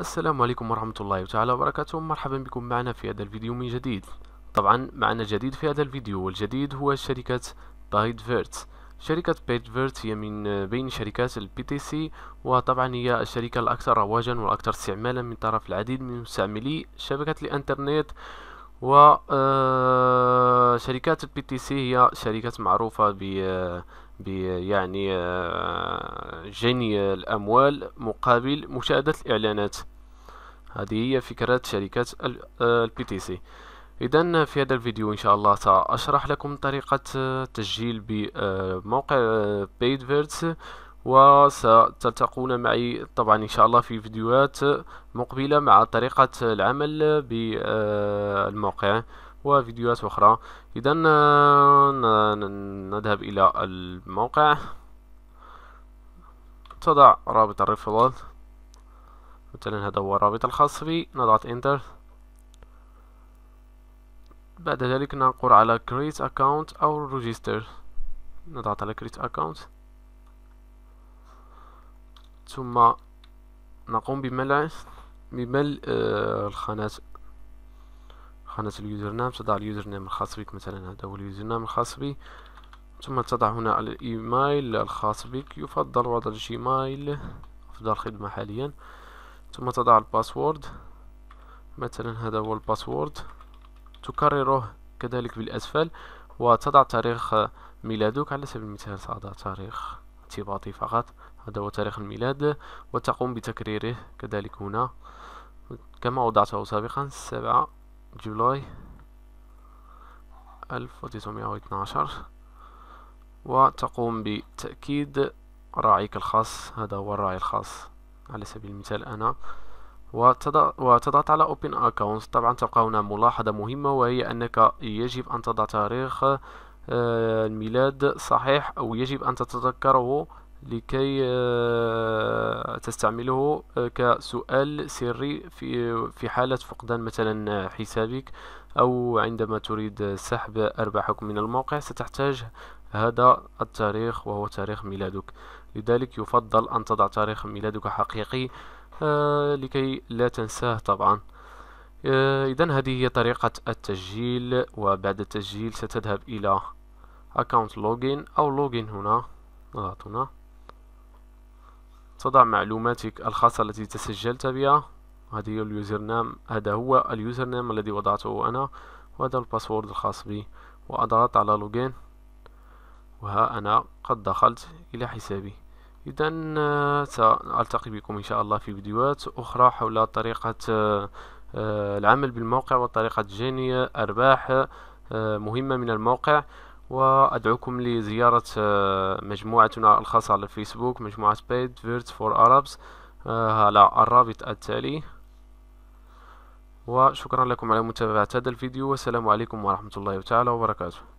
السلام عليكم ورحمة الله تعالى وبركاته مرحبا بكم معنا في هذا الفيديو من جديد طبعا معنا جديد في هذا الفيديو والجديد هو شركة بايدفيرت شركة بايدفيرت هي من بين شركات البي تي سي وطبعا هي الشركة الأكثر رواجا والأكثر استعمالا من طرف العديد من مستعملي شبكة الإنترنت و آه، شركات البي تي سي هي شركات معروفة ب آه، يعني آه، جني الأموال مقابل مشاهدة الإعلانات هذه هي فكرة شركة البي تي سي إذا في هذا الفيديو إن شاء الله سأشرح لكم طريقة تسجيل بموقع آه، بيدفيرتس آه، وستلتقون معي طبعا إن شاء الله في فيديوهات مقبلة مع طريقة العمل بالموقع وفيديوهات أخرى إذا آه، نذهب إلى الموقع تضع رابط الريفرال مثلا هذا هو الرابط الخاص بي نضغط انتر بعد ذلك نقر على create account أو register نضغط على create account ثم نقوم بملء بملء آه، الخانات خانة اليوزر نام تضع اليوزر نام الخاص بك مثلا هذا هو اليوزر نام الخاص بي ثم تضع هنا الايميل الخاص بك يفضل وضع الجيميل أفضل خدمة حاليا ثم تضع الباسورد مثلا هذا هو الباسورد تكرره كذلك بالأسفل وتضع تاريخ ميلادك على سبيل المثال سأضع تاريخ ارتباطي فقط هذا هو تاريخ الميلاد وتقوم بتكريره كذلك هنا كما وضعته سابقا سبعة جولاي ألف وتقوم بتأكيد راعيك الخاص هذا هو الراعي الخاص على سبيل المثال أنا وتضغط على Open Accounts طبعا تبقى هنا ملاحظة مهمة وهي أنك يجب أن تضع تاريخ آه، الميلاد صحيح أو يجب أن تتذكره لكي آه، تستعمله آه، كسؤال سري في في حالة فقدان مثلا آه، حسابك أو عندما تريد سحب أرباحك من الموقع ستحتاج هذا التاريخ وهو تاريخ ميلادك لذلك يفضل أن تضع تاريخ ميلادك حقيقي آه، لكي لا تنساه طبعا إذا هذه هي طريقة التسجيل وبعد التسجيل ستذهب إلى account login أو login هنا نضغط هنا تضع معلوماتك الخاصة التي تسجلت بها هذه هي اليوزر نام هذا هو اليوزر نام الذي وضعته أنا وهذا الباسورد الخاص بي وأضغط على لوجين وها أنا قد دخلت إلى حسابي إذا آه، سألتقي بكم إن شاء الله في فيديوهات أخرى حول طريقة آه، آه، العمل بالموقع وطريقة جني أرباح مهمة من الموقع وأدعوكم لزيارة آه، مجموعتنا الخاصة على الفيسبوك مجموعة بيد فيرت فور ارابس على الرابط التالي وشكرا لكم على متابعة هذا الفيديو والسلام عليكم ورحمة الله تعالى وبركاته